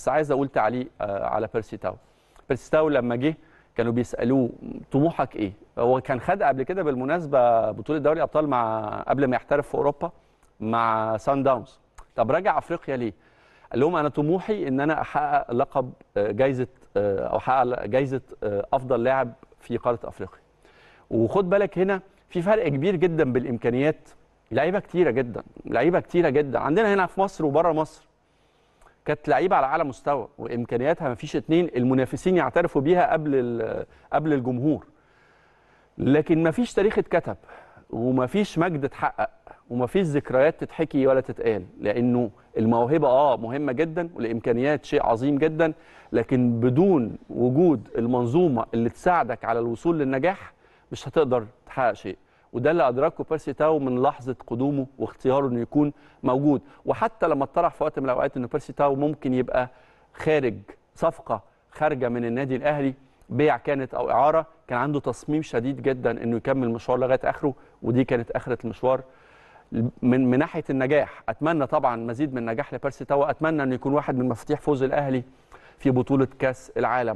بس عايز اقول تعليق آه، على بيرسي تاو بيرسي تاو لما جه كانوا بيسالوه طموحك ايه هو كان خد قبل كده بالمناسبه بطوله دوري ابطال مع قبل ما يحترف في اوروبا مع سان داونز طب راجع افريقيا ليه قال لهم انا طموحي ان انا احقق لقب آه، جايزه آه، او احقق جايزه افضل لاعب في قاره افريقيا وخد بالك هنا في فرق كبير جدا بالامكانيات لعيبه كتيره جدا لعيبه كتيره جدا عندنا هنا في مصر وبره مصر كانت لعيبه على اعلى مستوى وامكانياتها ما فيش اثنين المنافسين يعترفوا بيها قبل قبل الجمهور لكن ما فيش تاريخ اتكتب وما فيش مجد اتحقق وما فيش ذكريات تتحكي ولا تتقال لانه الموهبه اه مهمه جدا والامكانيات شيء عظيم جدا لكن بدون وجود المنظومه اللي تساعدك على الوصول للنجاح مش هتقدر تحقق شيء وده اللي ادركه بيرسي تاو من لحظه قدومه واختياره انه يكون موجود وحتى لما اتطرح في وقت من الاوقات ان بيرسي تاو ممكن يبقى خارج صفقه خارجه من النادي الاهلي بيع كانت او اعاره كان عنده تصميم شديد جدا انه يكمل المشوار لغايه اخره ودي كانت اخره المشوار من من ناحيه النجاح اتمنى طبعا مزيد من النجاح لبيرسي تاو اتمنى انه يكون واحد من مفاتيح فوز الاهلي في بطوله كاس العالم